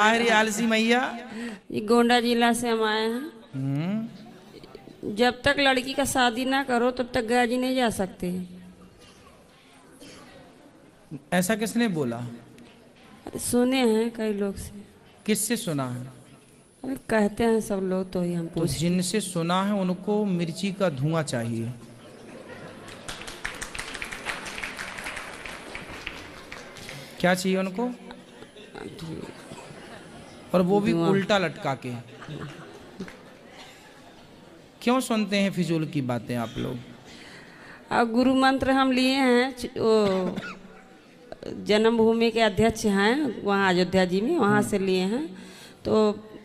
बाहरी आलसी मैया गोंडा जिला से हम आए हैं हम्म। जब तक लड़की का शादी ना करो तब तक जी नहीं जा सकते ऐसा किसने बोला सुने हैं कई लोग से किससे सुना है अरे कहते हैं सब लोग तो ही हम तो जिनसे सुना है उनको मिर्ची का धुआं चाहिए क्या चाहिए उनको और वो भी उल्टा लटका के क्यों सुनते हैं फिजूल की बातें आप लोग गुरु मंत्र हम लिए हैं वो जन्मभूमि के अध्यक्ष हैं वहाँ अयोध्या जी में वहाँ से लिए हैं तो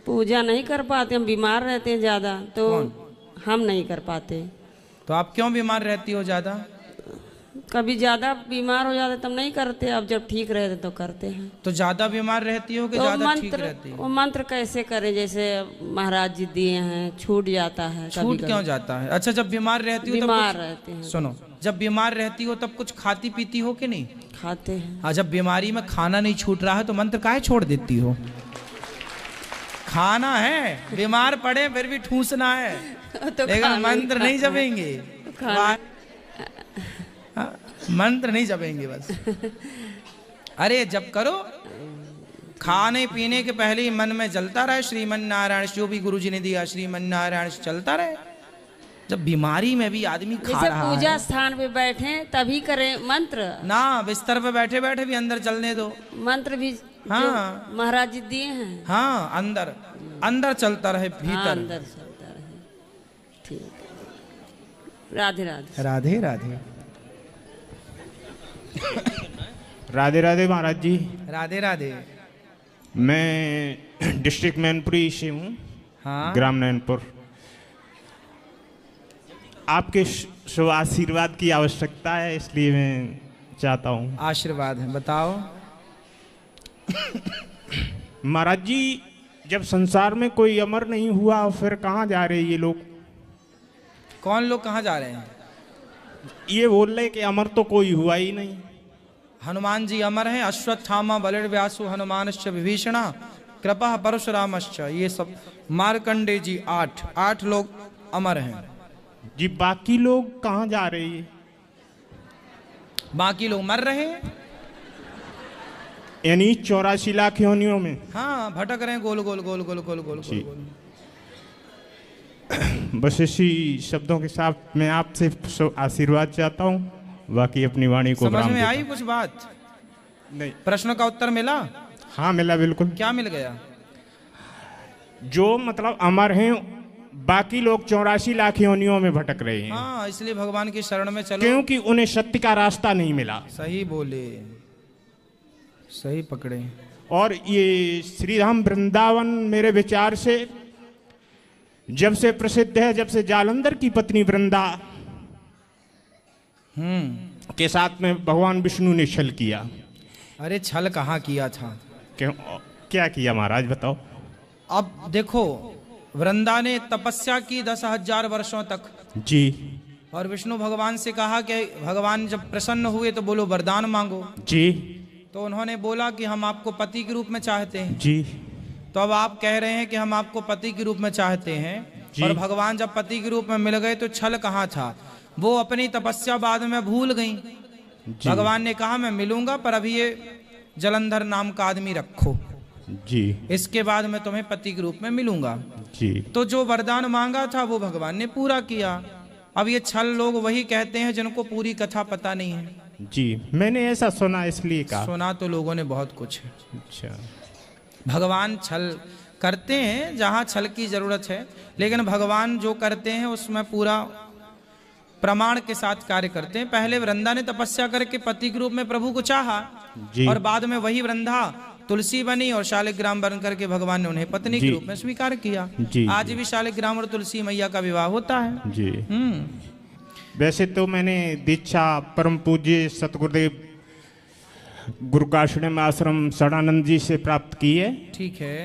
पूजा नहीं कर पाते हम बीमार रहते हैं ज़्यादा तो हम नहीं कर पाते तो आप क्यों बीमार रहती हो ज़्यादा कभी ज्यादा बीमार हो जाते तब नहीं करते अब जब ठीक रहते तो करते हैं तो ज्यादा बीमार रहती हो कि तो ज्यादा ठीक रहती वो मंत्र कैसे करें जैसे महाराज जी दिए हैं छूट जाता है छूट क्यों जाता है अच्छा जब बीमार रहती हो बीमार रहते हैं सुनो जब बीमार रहती हो तब कुछ खाती पीती हो कि नहीं खाते हैं हाँ, जब बीमारी में खाना नहीं छूट रहा है तो मंत्र काहे छोड़ देती हो खाना है बीमार पड़े फिर भी ठूसना है तो लेकिन मंत्र नहीं जमेंगे तो हाँ, मंत्र नहीं जपेंगे बस अरे जब करो खाने पीने के पहले ही मन में जलता रहे श्रीमन नारायण जो भी गुरु जी ने दिया श्रीमन नारायण चलता रहे जब बीमारी में भी आदमी खा रहा पूजा स्थान पे बैठे तभी करें मंत्र ना बिस्तर पे बैठे बैठे भी अंदर चलने दो मंत्र भी हाँ महाराज जी दिए हैं हाँ अंदर अंदर चलता रहे हाँ, भीतर अंदर चलता रहे ठीक राधे राधे राधे राधे राधे राधे महाराज जी राधे राधे मैं डिस्ट्रिक्ट मैनपुरी से हूँ हाँ ग्राम नैनपुर आपके शुभ आशीर्वाद की आवश्यकता है इसलिए मैं चाहता हूँ आशीर्वाद है बताओ महाराज जी जब संसार में कोई अमर नहीं हुआ फिर कहाँ जा रहे ये लोग कौन लोग कहाँ जा रहे हैं ये बोल रहे कि अमर तो कोई हुआ ही नहीं हनुमान जी अमर हैं अश्वत्थामा बलिड व्यासु हनुमानश्च विभीषणा कृपा परशुरामश्च ये सब मारकंडे जी आठ आठ लोग अमर हैं जी बाकी लोग कहाँ जा रहे हैं बाकी लोग मर रहे यानी चौरासी लाख योनियों में हाँ भटक रहे हैं गोल गोल गोल गोल गोल गोल गोल, गोल। बस इसी शब्दों के साथ मैं आपसे आशीर्वाद चाहता हूँ बाकी अपनी वाणी को समझ में आई कुछ बात नहीं प्रश्न का उत्तर मिला हाँ मिला बिल्कुल क्या मिल गया जो मतलब अमर हैं बाकी लोग चौरासी लाख योनियों में भटक रहे हैं हाँ इसलिए भगवान की शरण में चलो क्योंकि उन्हें सत्य का रास्ता नहीं मिला सही बोले सही पकड़े और ये श्री राम वृंदावन मेरे विचार से जब से प्रसिद्ध है जब से जालंधर की पत्नी वृंदा हम्म। के साथ में भगवान विष्णु ने छल किया अरे छल कहाँ किया था क्यों क्या किया महाराज बताओ अब देखो वृंदा ने तपस्या की दस हजार वर्षो तक जी और विष्णु भगवान से कहा कि भगवान जब प्रसन्न हुए तो बोलो वरदान मांगो जी तो उन्होंने बोला कि हम आपको पति के रूप में चाहते हैं जी तो अब आप कह रहे हैं कि हम आपको पति के रूप में चाहते हैं और भगवान जब पति के रूप में मिल गए तो छल कहाँ था वो अपनी तपस्या बाद में भूल गई भगवान ने कहा मैं मिलूंगा पर अभी ये जलंधर नाम का आदमी रखो जी इसके बाद मैं तुम्हें पति के रूप में मिलूंगा जी तो जो वरदान मांगा था वो भगवान ने पूरा किया अब ये छल लोग वही कहते हैं जिनको पूरी कथा पता नहीं है जी मैंने ऐसा सुना इसलिए कहा सुना तो लोगों ने बहुत कुछ है अच्छा भगवान छल करते हैं जहाँ छल की जरूरत है लेकिन भगवान जो करते हैं उसमें पूरा प्रमाण के साथ कार्य करते हैं पहले वृंदा ने तपस्या करके पति के रूप में प्रभु को चाहा और बाद में वही वृंदा तुलसी बनी और शालिग्राम बन करके भगवान ने उन्हें पत्नी के रूप में स्वीकार किया आज भी शालिग्राम और तुलसी मैया का विवाह होता है जी हम्म। वैसे तो मैंने दीक्षा परम पूज्य सतगुरुदेव गुरुकाश्रम आश्रम सड़ानंद जी से प्राप्त की है ठीक है